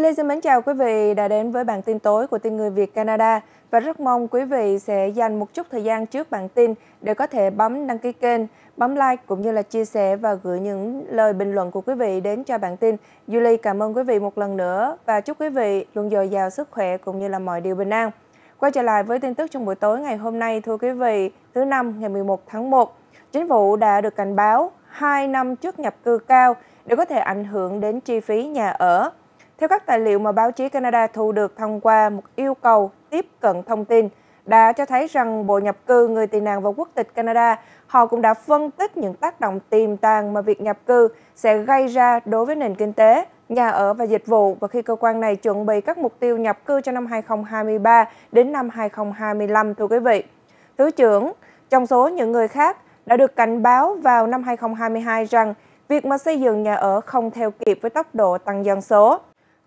Chi Lê xin mến chào quý vị đã đến với bản tin tối của tin người Việt Canada và rất mong quý vị sẽ dành một chút thời gian trước bản tin để có thể bấm đăng ký kênh, bấm like cũng như là chia sẻ và gửi những lời bình luận của quý vị đến cho bản tin. Julie cảm ơn quý vị một lần nữa và chúc quý vị luôn dồi dào sức khỏe cũng như là mọi điều bình an. Quay trở lại với tin tức trong buổi tối ngày hôm nay thưa quý vị, thứ năm ngày 11 tháng 1, chính phủ đã được cảnh báo 2 năm trước nhập cư cao để có thể ảnh hưởng đến chi phí nhà ở. Theo các tài liệu mà báo chí Canada thu được thông qua một yêu cầu tiếp cận thông tin, đã cho thấy rằng Bộ Nhập cư người tị nạn và quốc tịch Canada, họ cũng đã phân tích những tác động tiềm tàng mà việc nhập cư sẽ gây ra đối với nền kinh tế, nhà ở và dịch vụ và khi cơ quan này chuẩn bị các mục tiêu nhập cư cho năm 2023 đến năm 2025 thưa quý vị. Thứ trưởng, trong số những người khác đã được cảnh báo vào năm 2022 rằng việc mà xây dựng nhà ở không theo kịp với tốc độ tăng dân số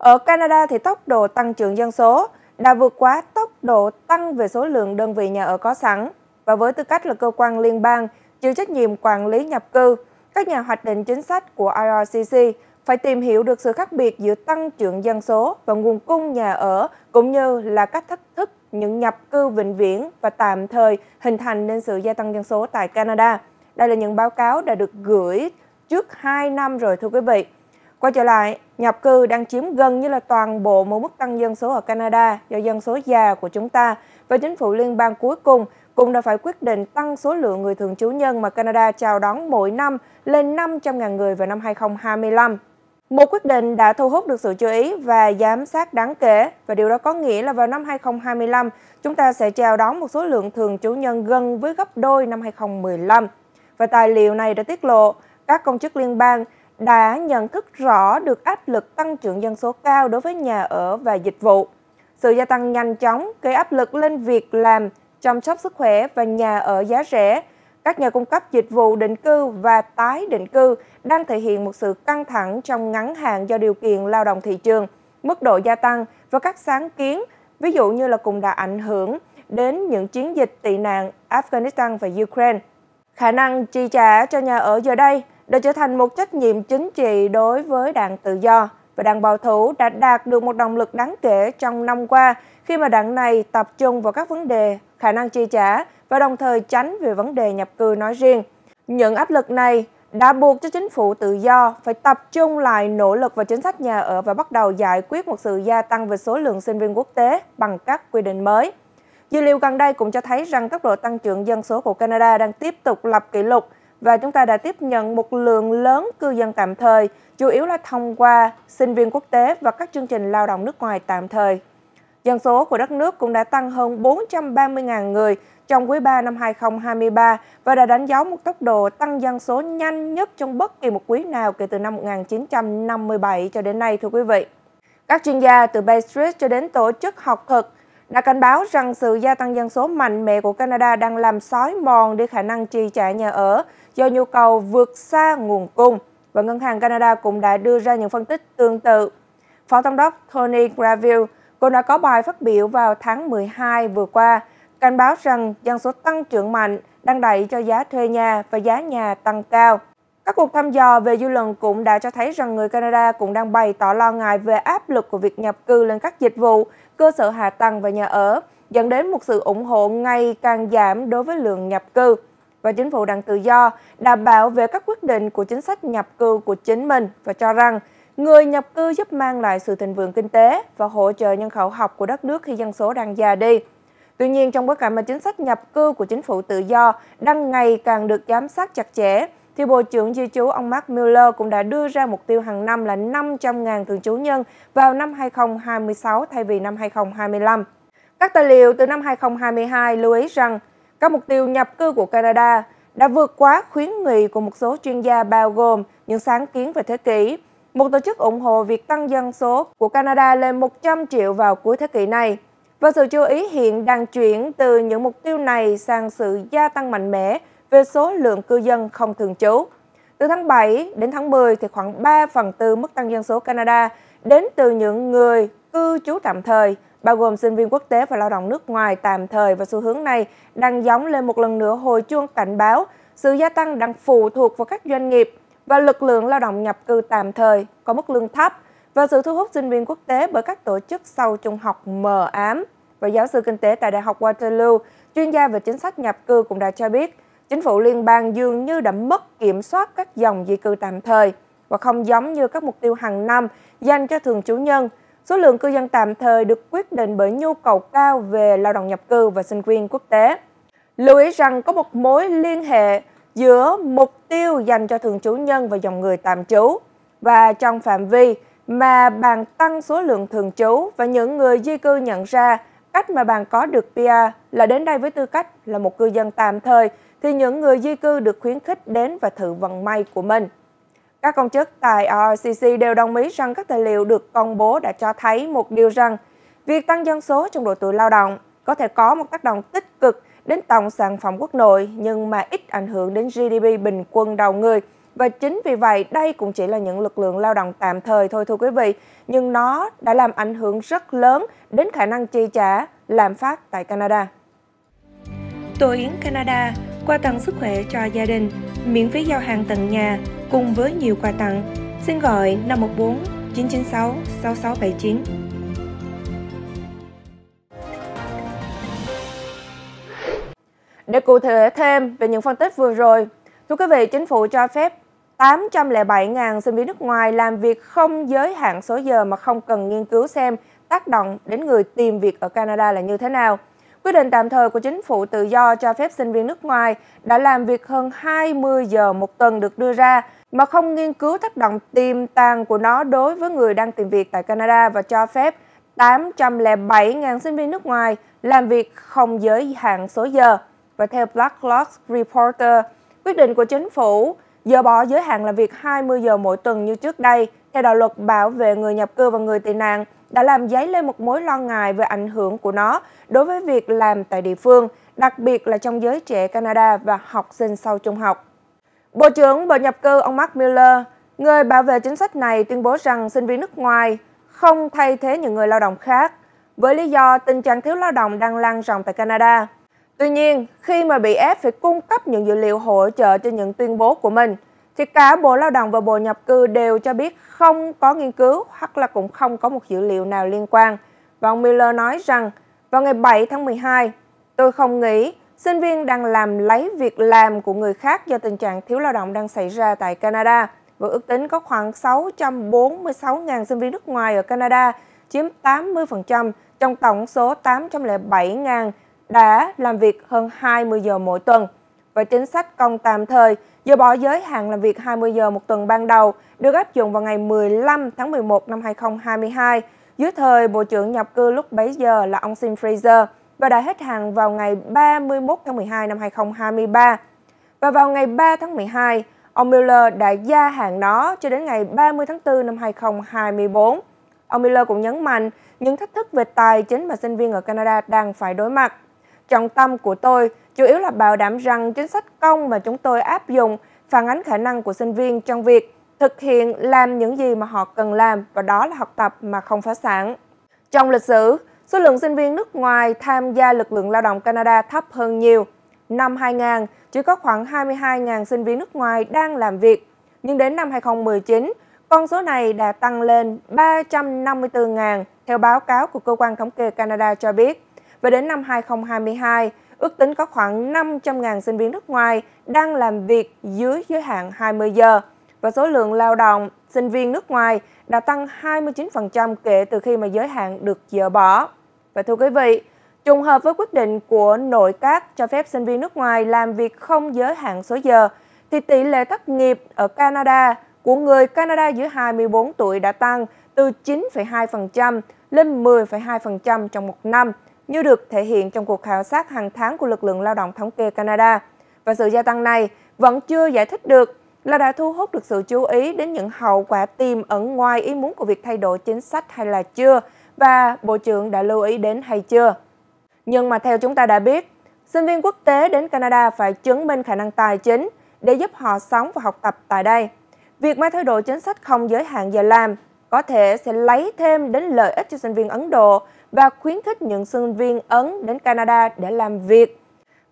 ở Canada thì tốc độ tăng trưởng dân số đã vượt quá tốc độ tăng về số lượng đơn vị nhà ở có sẵn và với tư cách là cơ quan liên bang chịu trách nhiệm quản lý nhập cư, các nhà hoạch định chính sách của IRCC phải tìm hiểu được sự khác biệt giữa tăng trưởng dân số và nguồn cung nhà ở cũng như là các thách thức những nhập cư vĩnh viễn và tạm thời hình thành nên sự gia tăng dân số tại Canada. Đây là những báo cáo đã được gửi trước 2 năm rồi thưa quý vị. Quay trở lại, nhập cư đang chiếm gần như là toàn bộ một mức tăng dân số ở Canada do dân số già của chúng ta và chính phủ liên bang cuối cùng cũng đã phải quyết định tăng số lượng người thường trú nhân mà Canada chào đón mỗi năm lên 500.000 người vào năm 2025. Một quyết định đã thu hút được sự chú ý và giám sát đáng kể và điều đó có nghĩa là vào năm 2025 chúng ta sẽ chào đón một số lượng thường trú nhân gần với gấp đôi năm 2015. Và tài liệu này đã tiết lộ các công chức liên bang đã nhận thức rõ được áp lực tăng trưởng dân số cao đối với nhà ở và dịch vụ. Sự gia tăng nhanh chóng gây áp lực lên việc làm, chăm sóc sức khỏe và nhà ở giá rẻ. Các nhà cung cấp dịch vụ định cư và tái định cư đang thể hiện một sự căng thẳng trong ngắn hạn do điều kiện lao động thị trường, mức độ gia tăng và các sáng kiến, ví dụ như là cùng đã ảnh hưởng đến những chiến dịch tị nạn Afghanistan và Ukraine. Khả năng chi trả cho nhà ở giờ đây đã trở thành một trách nhiệm chính trị đối với đảng tự do và đảng bảo thủ đã đạt được một động lực đáng kể trong năm qua khi mà đảng này tập trung vào các vấn đề khả năng chi trả và đồng thời tránh về vấn đề nhập cư nói riêng. Những áp lực này đã buộc cho chính phủ tự do phải tập trung lại nỗ lực vào chính sách nhà ở và bắt đầu giải quyết một sự gia tăng về số lượng sinh viên quốc tế bằng các quy định mới. Dữ liệu gần đây cũng cho thấy rằng tốc độ tăng trưởng dân số của Canada đang tiếp tục lập kỷ lục và chúng ta đã tiếp nhận một lượng lớn cư dân tạm thời, chủ yếu là thông qua sinh viên quốc tế và các chương trình lao động nước ngoài tạm thời. Dân số của đất nước cũng đã tăng hơn 430.000 người trong quý 3 năm 2023 và đã đánh dấu một tốc độ tăng dân số nhanh nhất trong bất kỳ một quý nào kể từ năm 1957 cho đến nay thưa quý vị. Các chuyên gia từ Bay Street cho đến tổ chức học thực đã cảnh báo rằng sự gia tăng dân số mạnh mẽ của Canada đang làm sói mòn đi khả năng chi trả nhà ở do nhu cầu vượt xa nguồn cung và Ngân hàng Canada cũng đã đưa ra những phân tích tương tự. Phó Thống đốc Tony Graville cũng đã có bài phát biểu vào tháng 12 vừa qua, cảnh báo rằng dân số tăng trưởng mạnh đang đẩy cho giá thuê nhà và giá nhà tăng cao. Các cuộc thăm dò về dư luận cũng đã cho thấy rằng người Canada cũng đang bày tỏ lo ngại về áp lực của việc nhập cư lên các dịch vụ, cơ sở hạ tầng và nhà ở, dẫn đến một sự ủng hộ ngày càng giảm đối với lượng nhập cư và chính phủ đảng tự do đảm bảo về các quyết định của chính sách nhập cư của chính mình và cho rằng người nhập cư giúp mang lại sự thịnh vượng kinh tế và hỗ trợ nhân khẩu học của đất nước khi dân số đang già đi. Tuy nhiên, trong bối cảnh mà chính sách nhập cư của chính phủ tự do đang ngày càng được giám sát chặt chẽ, thì Bộ trưởng Di trú ông Mark Miller cũng đã đưa ra mục tiêu hàng năm là 500.000 thường trú nhân vào năm 2026 thay vì năm 2025. Các tài liệu từ năm 2022 lưu ý rằng các mục tiêu nhập cư của Canada đã vượt quá khuyến nghị của một số chuyên gia bao gồm những sáng kiến về thế kỷ, một tổ chức ủng hộ việc tăng dân số của Canada lên 100 triệu vào cuối thế kỷ này. Và sự chú ý hiện đang chuyển từ những mục tiêu này sang sự gia tăng mạnh mẽ về số lượng cư dân không thường trú. Từ tháng 7 đến tháng 10 thì khoảng 3 phần tư mức tăng dân số Canada đến từ những người cư trú tạm thời, bao gồm sinh viên quốc tế và lao động nước ngoài tạm thời và xu hướng này đang gióng lên một lần nữa hồi chuông cảnh báo sự gia tăng đang phụ thuộc vào các doanh nghiệp và lực lượng lao động nhập cư tạm thời có mức lương thấp và sự thu hút sinh viên quốc tế bởi các tổ chức sau trung học mờ ám. Và giáo sư kinh tế tại Đại học Waterloo, chuyên gia về chính sách nhập cư cũng đã cho biết, chính phủ liên bang dường như đã mất kiểm soát các dòng di cư tạm thời và không giống như các mục tiêu hàng năm dành cho thường trú nhân – Số lượng cư dân tạm thời được quyết định bởi nhu cầu cao về lao động nhập cư và sinh viên quốc tế. Lưu ý rằng có một mối liên hệ giữa mục tiêu dành cho thường trú nhân và dòng người tạm trú và trong phạm vi mà bạn tăng số lượng thường trú và những người di cư nhận ra cách mà bạn có được PR là đến đây với tư cách là một cư dân tạm thời thì những người di cư được khuyến khích đến và thử vận may của mình. Các công chức tại RCC đều đồng ý rằng các tài liệu được công bố đã cho thấy một điều rằng việc tăng dân số trong độ tuổi lao động có thể có một tác động tích cực đến tổng sản phẩm quốc nội nhưng mà ít ảnh hưởng đến GDP bình quân đầu người. Và chính vì vậy, đây cũng chỉ là những lực lượng lao động tạm thời thôi thưa quý vị, nhưng nó đã làm ảnh hưởng rất lớn đến khả năng chi trả lạm phát tại Canada. Tổ yến Canada quà tặng sức khỏe cho gia đình, miễn phí giao hàng tận nhà cùng với nhiều quà tặng. Xin gọi 514 996 6679. Để cụ thể thêm về những phân tích vừa rồi, thưa quý vị, chính phủ cho phép 807.000 sinh viên nước ngoài làm việc không giới hạn số giờ mà không cần nghiên cứu xem tác động đến người tìm việc ở Canada là như thế nào. Quyết định tạm thời của chính phủ tự do cho phép sinh viên nước ngoài đã làm việc hơn 20 giờ một tuần được đưa ra mà không nghiên cứu tác động tiềm tàng của nó đối với người đang tìm việc tại Canada và cho phép 807.000 sinh viên nước ngoài làm việc không giới hạn số giờ. Và theo Black Block Reporter, quyết định của chính phủ dỡ bỏ giới hạn làm việc 20 giờ mỗi tuần như trước đây theo đạo luật bảo vệ người nhập cư và người tị nạn, đã làm dấy lên một mối lo ngại về ảnh hưởng của nó đối với việc làm tại địa phương, đặc biệt là trong giới trẻ Canada và học sinh sau trung học. Bộ trưởng Bộ Nhập cư ông Mark Miller, người bảo vệ chính sách này tuyên bố rằng sinh viên nước ngoài không thay thế những người lao động khác, với lý do tình trạng thiếu lao động đang lan rộng tại Canada. Tuy nhiên, khi mà bị ép phải cung cấp những dữ liệu hỗ trợ cho những tuyên bố của mình, thì cả Bộ Lao động và Bộ Nhập cư đều cho biết không có nghiên cứu hoặc là cũng không có một dữ liệu nào liên quan. Và ông Miller nói rằng, vào ngày 7 tháng 12, tôi không nghĩ sinh viên đang làm lấy việc làm của người khác do tình trạng thiếu lao động đang xảy ra tại Canada và ước tính có khoảng 646.000 sinh viên nước ngoài ở Canada, chiếm 80% trong tổng số 807.000 đã làm việc hơn 20 giờ mỗi tuần. Và chính sách công tạm thời Giờ bỏ giới hạn làm việc 20 giờ một tuần ban đầu được áp dụng vào ngày 15 tháng 11 năm 2022 dưới thời Bộ trưởng nhập cư lúc bấy giờ là ông Sim Fraser và đã hết hạn vào ngày 31 tháng 12 năm 2023. Và vào ngày 3 tháng 12, ông Miller đã gia hạn nó cho đến ngày 30 tháng 4 năm 2024. Ông Miller cũng nhấn mạnh những thách thức về tài chính mà sinh viên ở Canada đang phải đối mặt. Trọng tâm của tôi chủ yếu là bảo đảm rằng chính sách công mà chúng tôi áp dụng phản ánh khả năng của sinh viên trong việc thực hiện làm những gì mà họ cần làm và đó là học tập mà không phá sản. Trong lịch sử, số lượng sinh viên nước ngoài tham gia lực lượng lao động Canada thấp hơn nhiều. Năm 2000, chỉ có khoảng 22.000 sinh viên nước ngoài đang làm việc, nhưng đến năm 2019, con số này đã tăng lên 354.000 theo báo cáo của Cơ quan Thống kê Canada cho biết. Và đến năm 2022, ước tính có khoảng 500.000 sinh viên nước ngoài đang làm việc dưới giới hạn 20 giờ và số lượng lao động sinh viên nước ngoài đã tăng 29% kể từ khi mà giới hạn được dỡ bỏ. Và thưa quý vị, trùng hợp với quyết định của nội các cho phép sinh viên nước ngoài làm việc không giới hạn số giờ, thì tỷ lệ thất nghiệp ở Canada của người Canada dưới 24 tuổi đã tăng từ 9,2% lên 10,2% trong một năm – như được thể hiện trong cuộc khảo sát hàng tháng của lực lượng lao động thống kê Canada. Và sự gia tăng này vẫn chưa giải thích được là đã thu hút được sự chú ý đến những hậu quả tiềm ẩn ngoài ý muốn của việc thay đổi chính sách hay là chưa, và Bộ trưởng đã lưu ý đến hay chưa. Nhưng mà theo chúng ta đã biết, sinh viên quốc tế đến Canada phải chứng minh khả năng tài chính để giúp họ sống và học tập tại đây. Việc mà thay đổi chính sách không giới hạn giờ làm có thể sẽ lấy thêm đến lợi ích cho sinh viên Ấn Độ và khuyến khích những sinh viên Ấn đến Canada để làm việc.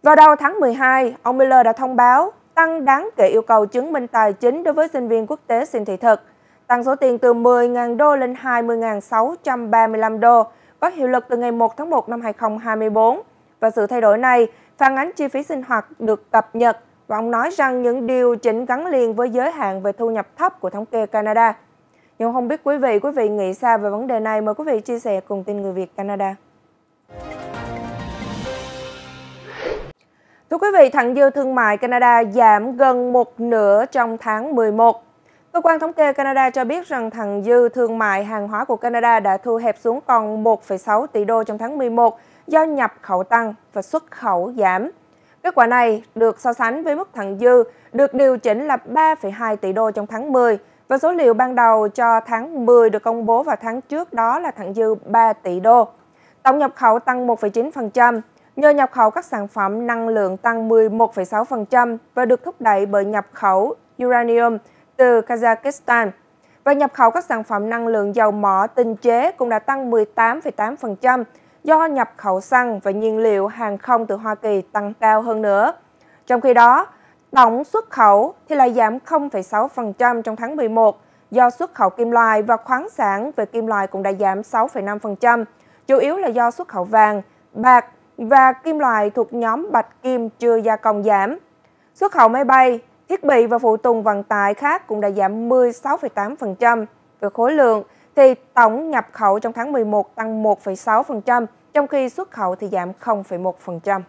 Vào đầu tháng 12, ông Miller đã thông báo tăng đáng kể yêu cầu chứng minh tài chính đối với sinh viên quốc tế xin thị thực, tăng số tiền từ 10.000 đô lên 20.635 đô, có hiệu lực từ ngày 1 tháng 1 năm 2024. Và sự thay đổi này phản ánh chi phí sinh hoạt được cập nhật và ông nói rằng những điều chỉnh gắn liền với giới hạn về thu nhập thấp của thống kê Canada nhưng không biết quý vị, quý vị nghĩ sao về vấn đề này? Mời quý vị chia sẻ cùng tin người Việt Canada. Thưa quý vị, thặng dư thương mại Canada giảm gần một nửa trong tháng 11. Cơ quan thống kê Canada cho biết rằng thặng dư thương mại hàng hóa của Canada đã thu hẹp xuống còn 1,6 tỷ đô trong tháng 11 do nhập khẩu tăng và xuất khẩu giảm. Kết quả này được so sánh với mức thặng dư được điều chỉnh là 3,2 tỷ đô trong tháng 10 và số liệu ban đầu cho tháng 10 được công bố vào tháng trước đó là thẳng dư 3 tỷ đô. Tổng nhập khẩu tăng 1,9%, nhờ nhập khẩu các sản phẩm năng lượng tăng 11,6% và được thúc đẩy bởi nhập khẩu uranium từ Kazakhstan. Và nhập khẩu các sản phẩm năng lượng dầu mỏ tinh chế cũng đã tăng 18,8% do nhập khẩu xăng và nhiên liệu hàng không từ Hoa Kỳ tăng cao hơn nữa. Trong khi đó, Tổng xuất khẩu thì lại giảm 0,6% trong tháng 11 do xuất khẩu kim loại và khoáng sản về kim loại cũng đã giảm 6,5%, chủ yếu là do xuất khẩu vàng, bạc và kim loại thuộc nhóm bạch kim chưa gia công giảm. Xuất khẩu máy bay, thiết bị và phụ tùng vận tải khác cũng đã giảm 16,8% về khối lượng thì tổng nhập khẩu trong tháng 11 tăng 1,6%, trong khi xuất khẩu thì giảm 0,1%.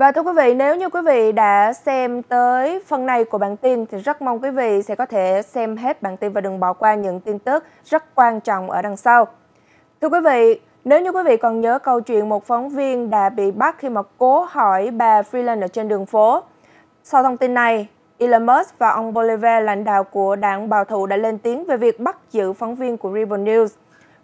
Và thưa quý vị, nếu như quý vị đã xem tới phần này của bản tin thì rất mong quý vị sẽ có thể xem hết bản tin và đừng bỏ qua những tin tức rất quan trọng ở đằng sau. Thưa quý vị, nếu như quý vị còn nhớ câu chuyện một phóng viên đã bị bắt khi mà cố hỏi bà Freeland ở trên đường phố. Sau thông tin này, Elon Musk và ông Bolivar, lãnh đạo của đảng bảo thủ đã lên tiếng về việc bắt giữ phóng viên của Rebel News.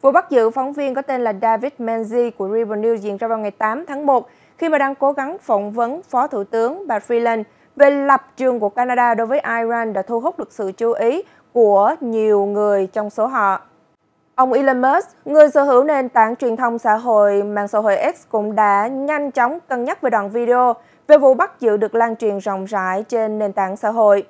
Vụ bắt giữ phóng viên có tên là David Menzies của Rebel News diễn ra vào ngày 8 tháng 1 khi mà đang cố gắng phỏng vấn Phó Thủ tướng bà Freeland về lập trường của Canada đối với Iran đã thu hút được sự chú ý của nhiều người trong số họ. Ông Elon Musk, người sở hữu nền tảng truyền thông xã hội mạng xã hội X cũng đã nhanh chóng cân nhắc về đoạn video về vụ bắt giữ được lan truyền rộng rãi trên nền tảng xã hội.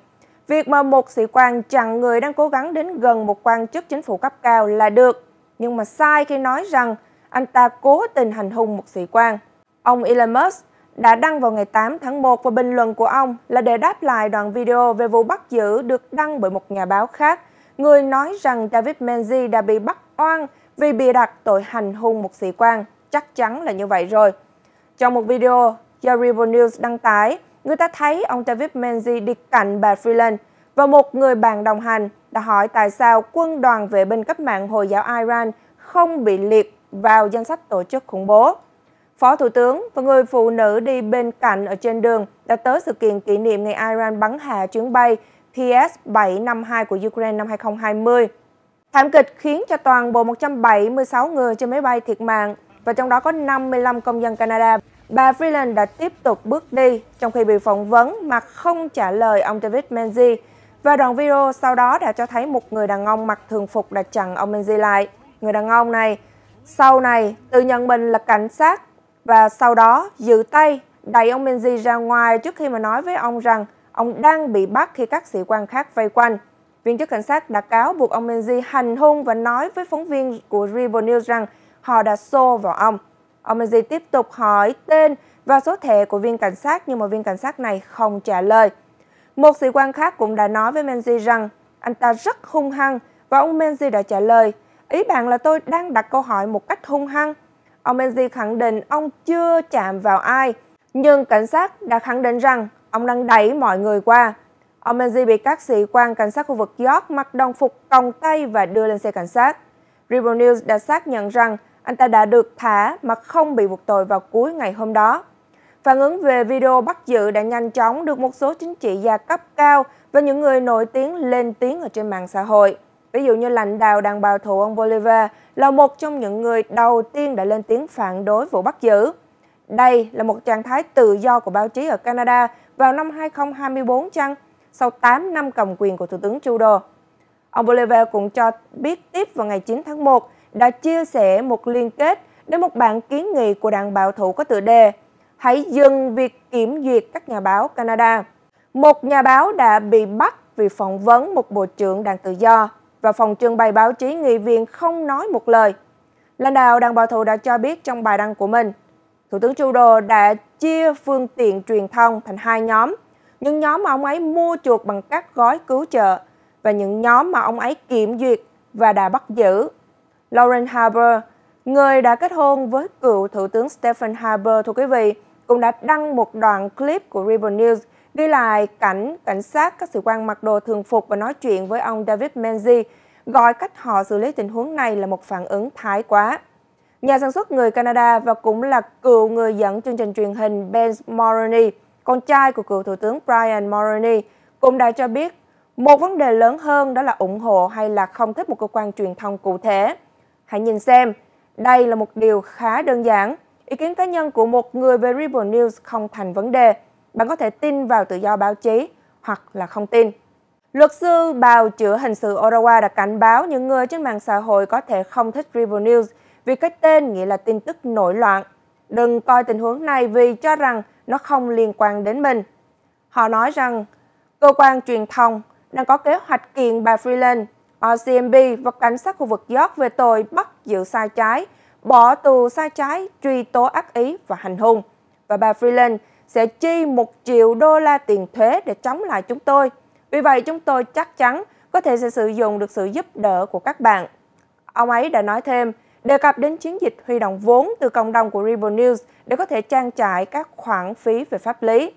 Việc mà một sĩ quan chặn người đang cố gắng đến gần một quan chức chính phủ cấp cao là được, nhưng mà sai khi nói rằng anh ta cố tình hành hung một sĩ quan. Ông Elon Musk đã đăng vào ngày 8 tháng 1 và bình luận của ông là để đáp lại đoạn video về vụ bắt giữ được đăng bởi một nhà báo khác, người nói rằng David Menzies đã bị bắt oan vì bị đặt tội hành hung một sĩ quan. Chắc chắn là như vậy rồi. Trong một video do Rival News đăng tải, người ta thấy ông David Menzies đi cạnh bà Freeland và một người bạn đồng hành đã hỏi tại sao quân đoàn vệ binh cách mạng Hồi giáo Iran không bị liệt vào danh sách tổ chức khủng bố. Phó Thủ tướng và người phụ nữ đi bên cạnh ở trên đường đã tới sự kiện kỷ niệm ngày Iran bắn hạ chuyến bay PS-752 của Ukraine năm 2020. Thảm kịch khiến cho toàn bộ 176 người trên máy bay thiệt mạng và trong đó có 55 công dân Canada. Bà Freeland đã tiếp tục bước đi trong khi bị phỏng vấn mà không trả lời ông David Menzi và đoạn video sau đó đã cho thấy một người đàn ông mặc thường phục đã chặn ông Menzi lại. Người đàn ông này sau này tự nhận mình là cảnh sát và sau đó giữ tay đẩy ông Menzi ra ngoài trước khi mà nói với ông rằng ông đang bị bắt khi các sĩ quan khác vây quanh. Viên chức cảnh sát đã cáo buộc ông Menzi hành hung và nói với phóng viên của River News rằng họ đã xô vào ông. Ông Menzi tiếp tục hỏi tên và số thẻ của viên cảnh sát nhưng mà viên cảnh sát này không trả lời. Một sĩ quan khác cũng đã nói với Menzi rằng anh ta rất hung hăng và ông Menzi đã trả lời ý bạn là tôi đang đặt câu hỏi một cách hung hăng ông Menzi khẳng định ông chưa chạm vào ai, nhưng cảnh sát đã khẳng định rằng ông đang đẩy mọi người qua. Ông Menzi bị các sĩ quan cảnh sát khu vực York mặc đồng phục còng tay và đưa lên xe cảnh sát. Rebel News đã xác nhận rằng anh ta đã được thả mà không bị buộc tội vào cuối ngày hôm đó. Phản ứng về video bắt giữ đã nhanh chóng được một số chính trị gia cấp cao và những người nổi tiếng lên tiếng ở trên mạng xã hội. Ví dụ như lãnh đạo đảng bảo thủ ông Bolivar là một trong những người đầu tiên đã lên tiếng phản đối vụ bắt giữ. Đây là một trạng thái tự do của báo chí ở Canada vào năm 2024 chăng, sau 8 năm cầm quyền của Thủ tướng Trudeau. Ông Bolivar cũng cho biết tiếp vào ngày 9 tháng 1 đã chia sẻ một liên kết đến một bản kiến nghị của đảng bảo thủ có tựa đề Hãy dừng việc kiểm duyệt các nhà báo Canada. Một nhà báo đã bị bắt vì phỏng vấn một bộ trưởng đảng tự do và phòng trưng bày báo chí nghị viện không nói một lời. Lãnh đạo Đảng Bảo thủ đã cho biết trong bài đăng của mình, Thủ tướng Trudeau đã chia phương tiện truyền thông thành hai nhóm. Những nhóm mà ông ấy mua chuộc bằng các gói cứu trợ và những nhóm mà ông ấy kiểm duyệt và đã bắt giữ. Lauren Harbour, người đã kết hôn với cựu Thủ tướng Stephen Harbour, thưa quý vị, cũng đã đăng một đoạn clip của Rebel News – ghi lại cảnh cảnh sát các sĩ quan mặc đồ thường phục và nói chuyện với ông David Menzi gọi cách họ xử lý tình huống này là một phản ứng thái quá. Nhà sản xuất người Canada và cũng là cựu người dẫn chương trình truyền hình Ben Moroney, con trai của cựu Thủ tướng Brian Moroney, cũng đã cho biết một vấn đề lớn hơn đó là ủng hộ hay là không thích một cơ quan truyền thông cụ thể. Hãy nhìn xem, đây là một điều khá đơn giản. Ý kiến cá nhân của một người về Rebel News không thành vấn đề bạn có thể tin vào tự do báo chí hoặc là không tin. Luật sư bào chữa hình sự Orawa đã cảnh báo những người trên mạng xã hội có thể không thích Rebel News vì cái tên nghĩa là tin tức nổi loạn. Đừng coi tình huống này vì cho rằng nó không liên quan đến mình. Họ nói rằng cơ quan truyền thông đang có kế hoạch kiện bà Freeland, RCMP và cảnh sát khu vực York về tội bắt giữ sai trái, bỏ tù sai trái, truy tố ác ý và hành hung. Và bà Freeland sẽ chi 1 triệu đô la tiền thuế để chống lại chúng tôi. Vì vậy, chúng tôi chắc chắn có thể sẽ sử dụng được sự giúp đỡ của các bạn. Ông ấy đã nói thêm, đề cập đến chiến dịch huy động vốn từ cộng đồng của Rebel News để có thể trang trải các khoản phí về pháp lý.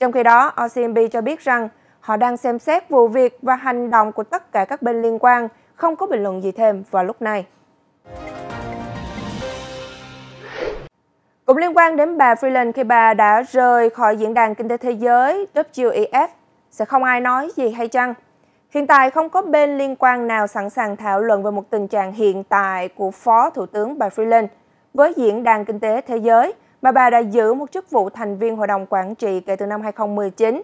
Trong khi đó, OCMB cho biết rằng họ đang xem xét vụ việc và hành động của tất cả các bên liên quan, không có bình luận gì thêm vào lúc này. Cũng liên quan đến bà Freeland khi bà đã rời khỏi Diễn đàn Kinh tế Thế giới WEF, sẽ không ai nói gì hay chăng? Hiện tại không có bên liên quan nào sẵn sàng thảo luận về một tình trạng hiện tại của Phó Thủ tướng bà Freeland với Diễn đàn Kinh tế Thế giới mà bà đã giữ một chức vụ thành viên Hội đồng Quản trị kể từ năm 2019.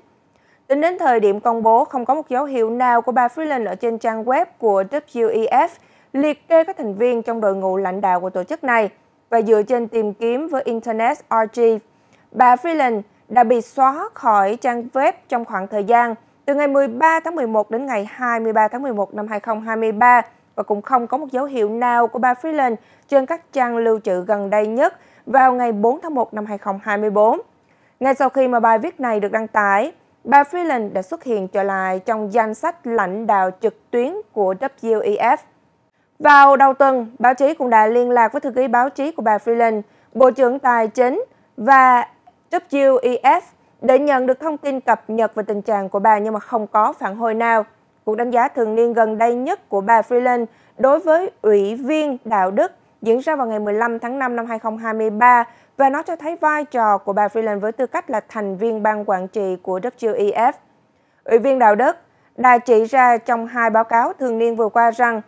Tính đến thời điểm công bố, không có một dấu hiệu nào của bà Freeland ở trên trang web của WEF liệt kê các thành viên trong đội ngũ lãnh đạo của tổ chức này – và dựa trên tìm kiếm với Internet Archive. Bà Freeland đã bị xóa khỏi trang web trong khoảng thời gian từ ngày 13 tháng 11 đến ngày 23 tháng 11 năm 2023 và cũng không có một dấu hiệu nào của bà Freeland trên các trang lưu trữ gần đây nhất vào ngày 4 tháng 1 năm 2024. Ngay sau khi mà bài viết này được đăng tải, bà Freeland đã xuất hiện trở lại trong danh sách lãnh đạo trực tuyến của WEF. Vào đầu tuần, báo chí cũng đã liên lạc với thư ký báo chí của bà Freeland, Bộ trưởng Tài chính và WEF để nhận được thông tin cập nhật về tình trạng của bà nhưng mà không có phản hồi nào. Cuộc đánh giá thường niên gần đây nhất của bà Freeland đối với ủy viên đạo đức diễn ra vào ngày 15 tháng 5 năm 2023 và nó cho thấy vai trò của bà Freeland với tư cách là thành viên ban quản trị của WEF. Ủy viên đạo đức đã chỉ ra trong hai báo cáo thường niên vừa qua rằng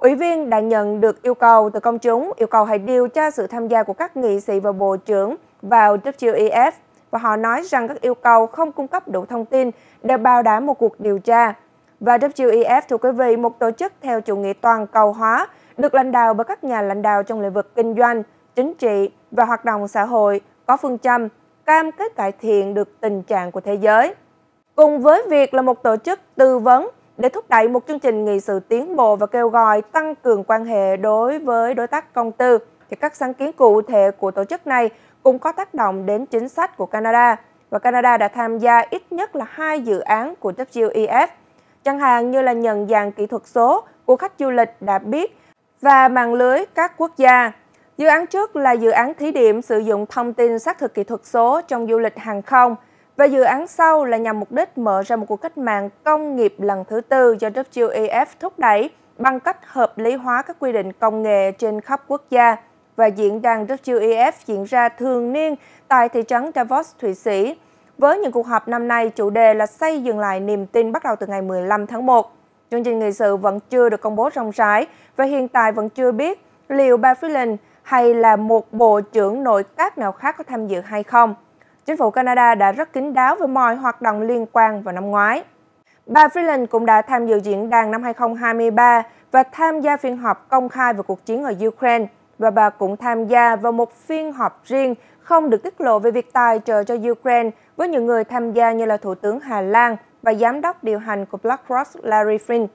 Ủy viên đã nhận được yêu cầu từ công chúng yêu cầu hãy điều tra sự tham gia của các nghị sĩ và bộ trưởng vào WEF và họ nói rằng các yêu cầu không cung cấp đủ thông tin để bảo đảm một cuộc điều tra. Và WEF, thưa quý vị, một tổ chức theo chủ nghĩa toàn cầu hóa, được lãnh đạo bởi các nhà lãnh đạo trong lĩnh vực kinh doanh, chính trị và hoạt động xã hội, có phương châm cam kết cải thiện được tình trạng của thế giới. Cùng với việc là một tổ chức tư vấn để thúc đẩy một chương trình nghị sự tiến bộ và kêu gọi tăng cường quan hệ đối với đối tác công tư thì các sáng kiến cụ thể của tổ chức này cũng có tác động đến chính sách của Canada và Canada đã tham gia ít nhất là hai dự án của WEF, chẳng hạn như là nhận dạng kỹ thuật số của khách du lịch đã biết và mạng lưới các quốc gia. Dự án trước là dự án thí điểm sử dụng thông tin xác thực kỹ thuật số trong du lịch hàng không – và dự án sau là nhằm mục đích mở ra một cuộc cách mạng công nghiệp lần thứ tư do WEF thúc đẩy bằng cách hợp lý hóa các quy định công nghệ trên khắp quốc gia và diễn đàn WEF diễn ra thường niên tại thị trấn Davos, Thụy Sĩ. Với những cuộc họp năm nay, chủ đề là xây dựng lại niềm tin bắt đầu từ ngày 15 tháng 1. Chương trình nghị sự vẫn chưa được công bố rộng rãi và hiện tại vẫn chưa biết liệu bà Freeland hay là một bộ trưởng nội các nào khác có tham dự hay không chính phủ Canada đã rất kín đáo với mọi hoạt động liên quan vào năm ngoái. Bà Freeland cũng đã tham dự diễn đàn năm 2023 và tham gia phiên họp công khai về cuộc chiến ở Ukraine và bà cũng tham gia vào một phiên họp riêng không được tiết lộ về việc tài trợ cho Ukraine với những người tham gia như là Thủ tướng Hà Lan và Giám đốc điều hành của BlackRock Larry Fink.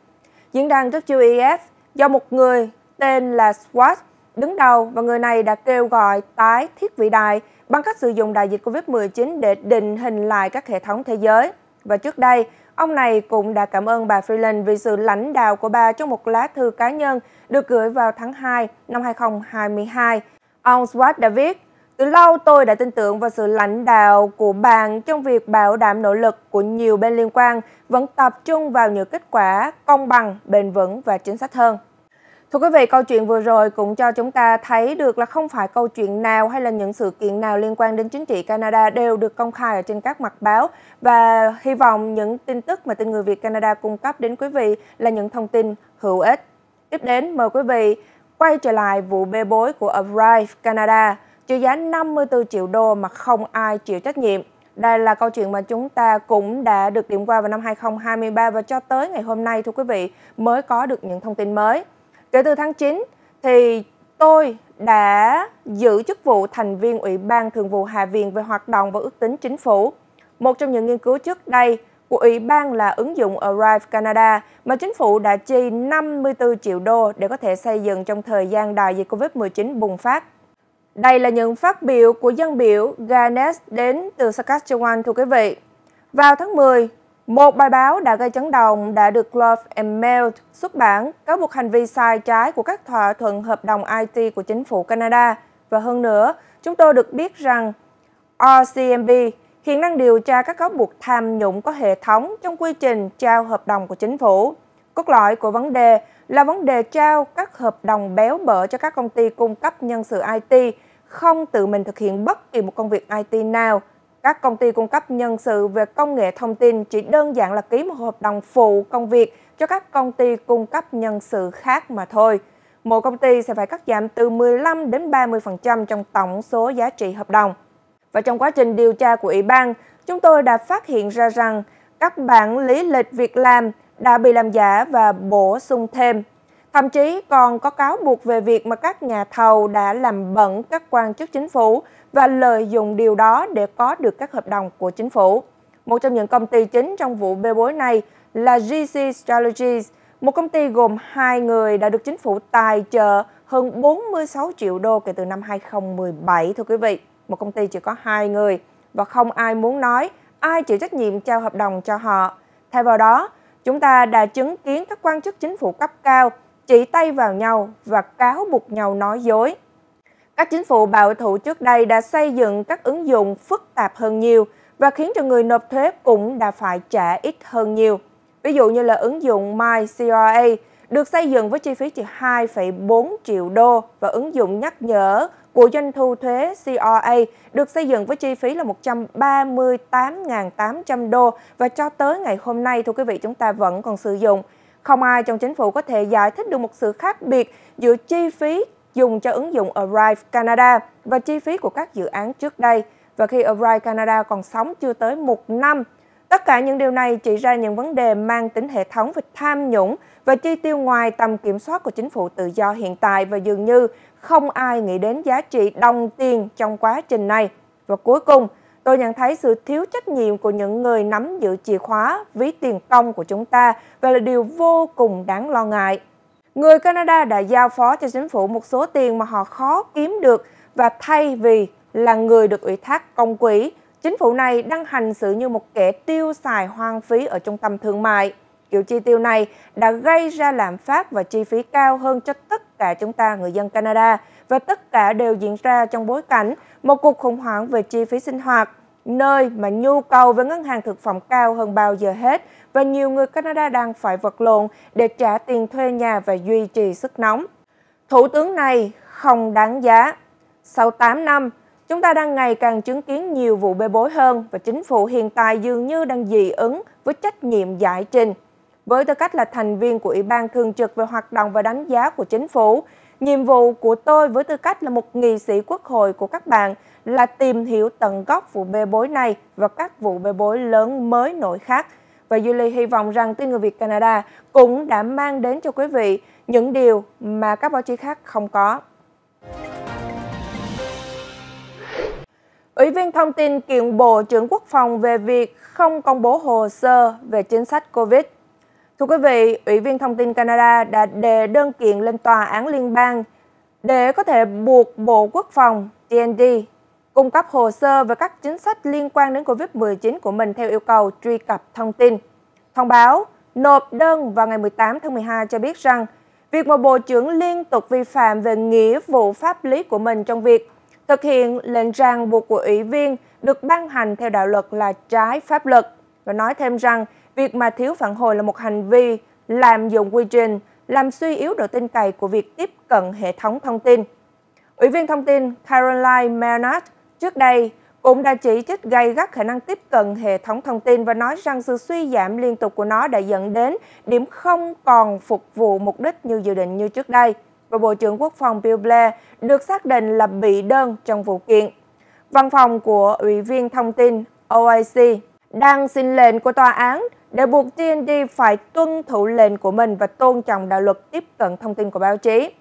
Diễn đàn trước UEF do một người tên là Swat đứng đầu và người này đã kêu gọi tái thiết vĩ đại bằng cách sử dụng đại dịch COVID-19 để định hình lại các hệ thống thế giới. Và trước đây, ông này cũng đã cảm ơn bà Freeland vì sự lãnh đạo của bà trong một lá thư cá nhân được gửi vào tháng 2 năm 2022. Ông Swart đã viết, từ lâu tôi đã tin tưởng vào sự lãnh đạo của bạn trong việc bảo đảm nỗ lực của nhiều bên liên quan vẫn tập trung vào những kết quả công bằng, bền vững và chính sách hơn. Thưa quý vị, câu chuyện vừa rồi cũng cho chúng ta thấy được là không phải câu chuyện nào hay là những sự kiện nào liên quan đến chính trị Canada đều được công khai ở trên các mặt báo và hy vọng những tin tức mà tin người Việt Canada cung cấp đến quý vị là những thông tin hữu ích. Tiếp đến, mời quý vị quay trở lại vụ bê bối của Arrive Canada trị giá 54 triệu đô mà không ai chịu trách nhiệm. Đây là câu chuyện mà chúng ta cũng đã được điểm qua vào năm 2023 và cho tới ngày hôm nay thưa quý vị mới có được những thông tin mới. Kể từ tháng 9 thì tôi đã giữ chức vụ thành viên Ủy ban Thường vụ Hạ viện về hoạt động và ước tính chính phủ. Một trong những nghiên cứu trước đây của Ủy ban là ứng dụng Arrive Canada mà chính phủ đã chi 54 triệu đô để có thể xây dựng trong thời gian đại dịch COVID-19 bùng phát. Đây là những phát biểu của dân biểu Ganesh đến từ Saskatchewan thưa quý vị. Vào tháng 10, một bài báo đã gây chấn động đã được Love and Mail xuất bản cáo buộc hành vi sai trái của các thỏa thuận hợp đồng IT của chính phủ Canada. Và hơn nữa, chúng tôi được biết rằng RCMP hiện đang điều tra các cáo buộc tham nhũng có hệ thống trong quy trình trao hợp đồng của chính phủ. Cốt lõi của vấn đề là vấn đề trao các hợp đồng béo bở cho các công ty cung cấp nhân sự IT không tự mình thực hiện bất kỳ một công việc IT nào – các công ty cung cấp nhân sự về công nghệ thông tin chỉ đơn giản là ký một hợp đồng phụ công việc cho các công ty cung cấp nhân sự khác mà thôi. Mỗi công ty sẽ phải cắt giảm từ 15 đến 30% trong tổng số giá trị hợp đồng. Và trong quá trình điều tra của Ủy ban, chúng tôi đã phát hiện ra rằng các bản lý lịch việc làm đã bị làm giả và bổ sung thêm. Thậm chí còn có cáo buộc về việc mà các nhà thầu đã làm bẩn các quan chức chính phủ và lợi dụng điều đó để có được các hợp đồng của chính phủ. Một trong những công ty chính trong vụ bê bối này là GC Strategies, một công ty gồm hai người đã được chính phủ tài trợ hơn 46 triệu đô kể từ năm 2017 thưa quý vị. Một công ty chỉ có hai người và không ai muốn nói ai chịu trách nhiệm trao hợp đồng cho họ. Thay vào đó, chúng ta đã chứng kiến các quan chức chính phủ cấp cao chỉ tay vào nhau và cáo buộc nhau nói dối. Các chính phủ bảo thủ trước đây đã xây dựng các ứng dụng phức tạp hơn nhiều và khiến cho người nộp thuế cũng đã phải trả ít hơn nhiều. Ví dụ như là ứng dụng MyCRA được xây dựng với chi phí chỉ 2,4 triệu đô và ứng dụng nhắc nhở của doanh thu thuế CRA được xây dựng với chi phí là 138.800 đô và cho tới ngày hôm nay thưa quý vị chúng ta vẫn còn sử dụng. Không ai trong chính phủ có thể giải thích được một sự khác biệt giữa chi phí dùng cho ứng dụng Arrive Canada và chi phí của các dự án trước đây và khi Arrive Canada còn sống chưa tới một năm. Tất cả những điều này chỉ ra những vấn đề mang tính hệ thống về tham nhũng và chi tiêu ngoài tầm kiểm soát của chính phủ tự do hiện tại và dường như không ai nghĩ đến giá trị đồng tiền trong quá trình này. Và cuối cùng, tôi nhận thấy sự thiếu trách nhiệm của những người nắm giữ chìa khóa ví tiền công của chúng ta và là điều vô cùng đáng lo ngại người Canada đã giao phó cho chính phủ một số tiền mà họ khó kiếm được và thay vì là người được ủy thác công quỹ, chính phủ này đang hành xử như một kẻ tiêu xài hoang phí ở trung tâm thương mại. Kiểu chi tiêu này đã gây ra lạm phát và chi phí cao hơn cho tất cả chúng ta người dân Canada và tất cả đều diễn ra trong bối cảnh một cuộc khủng hoảng về chi phí sinh hoạt, nơi mà nhu cầu với ngân hàng thực phẩm cao hơn bao giờ hết và nhiều người Canada đang phải vật lộn để trả tiền thuê nhà và duy trì sức nóng. Thủ tướng này không đáng giá. Sau 8 năm, chúng ta đang ngày càng chứng kiến nhiều vụ bê bối hơn và chính phủ hiện tại dường như đang dị ứng với trách nhiệm giải trình. Với tư cách là thành viên của Ủy ban Thường trực về hoạt động và đánh giá của chính phủ, nhiệm vụ của tôi với tư cách là một nghị sĩ quốc hội của các bạn là tìm hiểu tận gốc vụ bê bối này và các vụ bê bối lớn mới nổi khác – và Julie hy vọng rằng tin người Việt Canada cũng đã mang đến cho quý vị những điều mà các báo chí khác không có. Ủy viên thông tin kiện Bộ trưởng Quốc phòng về việc không công bố hồ sơ về chính sách COVID. Thưa quý vị, Ủy viên thông tin Canada đã đề đơn kiện lên Tòa án liên bang để có thể buộc Bộ Quốc phòng TND cung cấp hồ sơ và các chính sách liên quan đến COVID-19 của mình theo yêu cầu truy cập thông tin. Thông báo nộp đơn vào ngày 18 tháng 12 cho biết rằng việc một Bộ trưởng liên tục vi phạm về nghĩa vụ pháp lý của mình trong việc thực hiện lệnh ràng buộc của ủy viên được ban hành theo đạo luật là trái pháp luật và nói thêm rằng việc mà thiếu phản hồi là một hành vi làm dụng quy trình, làm suy yếu độ tin cậy của việc tiếp cận hệ thống thông tin. Ủy viên thông tin Caroline Mernard Trước đây, cũng đã chỉ trích gây gắt khả năng tiếp cận hệ thống thông tin và nói rằng sự suy giảm liên tục của nó đã dẫn đến điểm không còn phục vụ mục đích như dự định như trước đây. Và Bộ trưởng Quốc phòng Bill Blair được xác định là bị đơn trong vụ kiện. Văn phòng của Ủy viên Thông tin OIC đang xin lệnh của tòa án để buộc TND phải tuân thủ lệnh của mình và tôn trọng đạo luật tiếp cận thông tin của báo chí.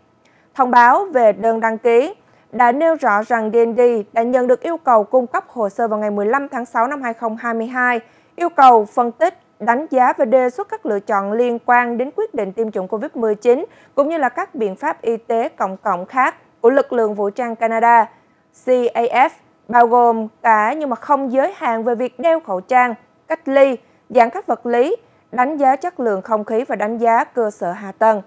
Thông báo về đơn đăng ký đã nêu rõ rằng DND đã nhận được yêu cầu cung cấp hồ sơ vào ngày 15 tháng 6 năm 2022, yêu cầu phân tích, đánh giá và đề xuất các lựa chọn liên quan đến quyết định tiêm chủng COVID-19 cũng như là các biện pháp y tế cộng cộng khác của lực lượng vũ trang Canada, CAF, bao gồm cả nhưng mà không giới hạn về việc đeo khẩu trang, cách ly, giãn cách vật lý, đánh giá chất lượng không khí và đánh giá cơ sở hạ tầng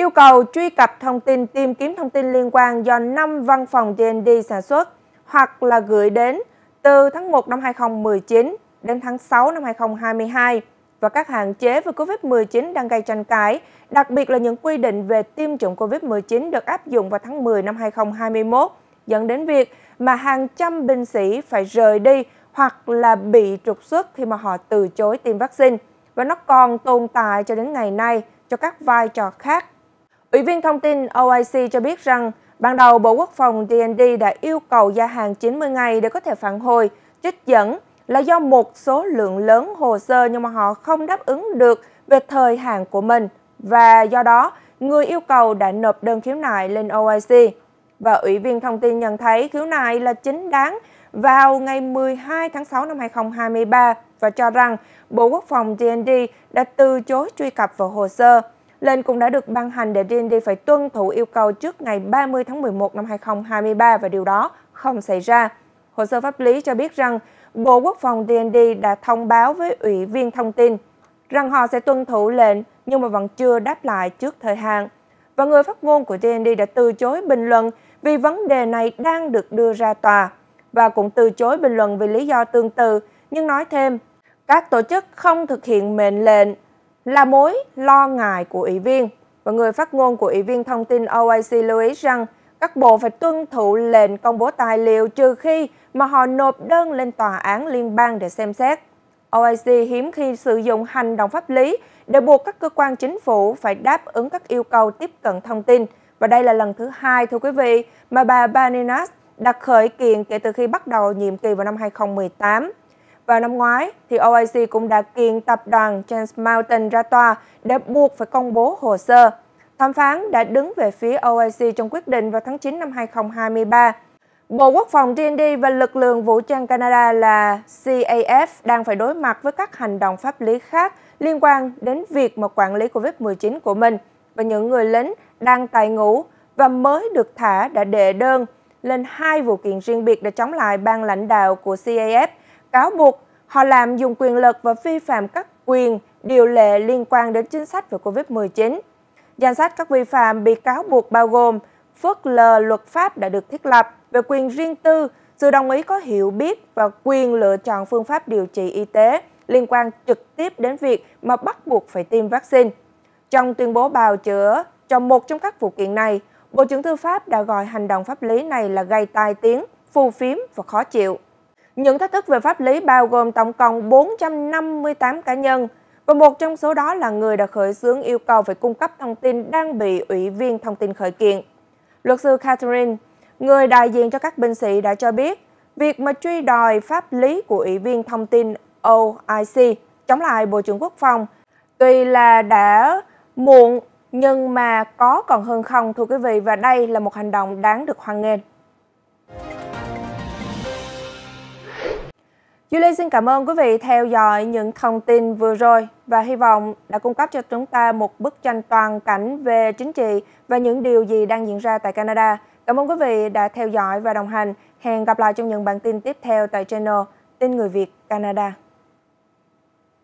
yêu cầu truy cập thông tin tìm kiếm thông tin liên quan do 5 văn phòng GND sản xuất hoặc là gửi đến từ tháng 1 năm 2019 đến tháng 6 năm 2022 và các hạn chế về COVID-19 đang gây tranh cãi, đặc biệt là những quy định về tiêm chủng COVID-19 được áp dụng vào tháng 10 năm 2021, dẫn đến việc mà hàng trăm binh sĩ phải rời đi hoặc là bị trục xuất khi mà họ từ chối tiêm vaccine. Và nó còn tồn tại cho đến ngày nay cho các vai trò khác Ủy viên thông tin OIC cho biết rằng, ban đầu Bộ Quốc phòng DND đã yêu cầu gia hàng 90 ngày để có thể phản hồi, trích dẫn là do một số lượng lớn hồ sơ nhưng mà họ không đáp ứng được về thời hạn của mình và do đó người yêu cầu đã nộp đơn khiếu nại lên OIC. Và Ủy viên thông tin nhận thấy khiếu nại là chính đáng vào ngày 12 tháng 6 năm 2023 và cho rằng Bộ Quốc phòng DND đã từ chối truy cập vào hồ sơ. Lệnh cũng đã được ban hành để DND phải tuân thủ yêu cầu trước ngày 30 tháng 11 năm 2023 và điều đó không xảy ra. Hồ sơ pháp lý cho biết rằng Bộ Quốc phòng DND đã thông báo với Ủy viên thông tin rằng họ sẽ tuân thủ lệnh nhưng mà vẫn chưa đáp lại trước thời hạn. Và người phát ngôn của DND đã từ chối bình luận vì vấn đề này đang được đưa ra tòa và cũng từ chối bình luận vì lý do tương tự nhưng nói thêm các tổ chức không thực hiện mệnh lệnh là mối lo ngại của ủy viên. Và người phát ngôn của ủy viên thông tin OIC lưu ý rằng các bộ phải tuân thủ lệnh công bố tài liệu trừ khi mà họ nộp đơn lên tòa án liên bang để xem xét. OIC hiếm khi sử dụng hành động pháp lý để buộc các cơ quan chính phủ phải đáp ứng các yêu cầu tiếp cận thông tin. Và đây là lần thứ hai, thưa quý vị, mà bà Baninas đặt khởi kiện kể từ khi bắt đầu nhiệm kỳ vào năm 2018. Vào năm ngoái, thì OIC cũng đã kiện tập đoàn James Mountain ra tòa để buộc phải công bố hồ sơ. Thẩm phán đã đứng về phía OIC trong quyết định vào tháng 9 năm 2023. Bộ Quốc phòng TND và lực lượng vũ trang Canada là CAF đang phải đối mặt với các hành động pháp lý khác liên quan đến việc mà quản lý COVID-19 của mình và những người lính đang tại ngũ và mới được thả đã đệ đơn lên hai vụ kiện riêng biệt để chống lại ban lãnh đạo của CAF – cáo buộc họ làm dùng quyền lực và vi phạm các quyền, điều lệ liên quan đến chính sách về COVID-19. Danh sách các vi phạm bị cáo buộc bao gồm phớt lờ luật pháp đã được thiết lập về quyền riêng tư, sự đồng ý có hiểu biết và quyền lựa chọn phương pháp điều trị y tế liên quan trực tiếp đến việc mà bắt buộc phải tiêm vaccine. Trong tuyên bố bào chữa, trong một trong các vụ kiện này, Bộ trưởng Tư pháp đã gọi hành động pháp lý này là gây tai tiếng, phù phiếm và khó chịu. Những thách thức về pháp lý bao gồm tổng cộng 458 cá nhân, và một trong số đó là người đã khởi xướng yêu cầu phải cung cấp thông tin đang bị ủy viên thông tin khởi kiện. Luật sư Catherine, người đại diện cho các binh sĩ đã cho biết, việc mà truy đòi pháp lý của ủy viên thông tin OIC chống lại Bộ trưởng Quốc phòng tuy là đã muộn nhưng mà có còn hơn không thưa quý vị và đây là một hành động đáng được hoan nghênh. Julie xin cảm ơn quý vị theo dõi những thông tin vừa rồi và hy vọng đã cung cấp cho chúng ta một bức tranh toàn cảnh về chính trị và những điều gì đang diễn ra tại Canada. Cảm ơn quý vị đã theo dõi và đồng hành. Hẹn gặp lại trong những bản tin tiếp theo tại channel Tin Người Việt Canada.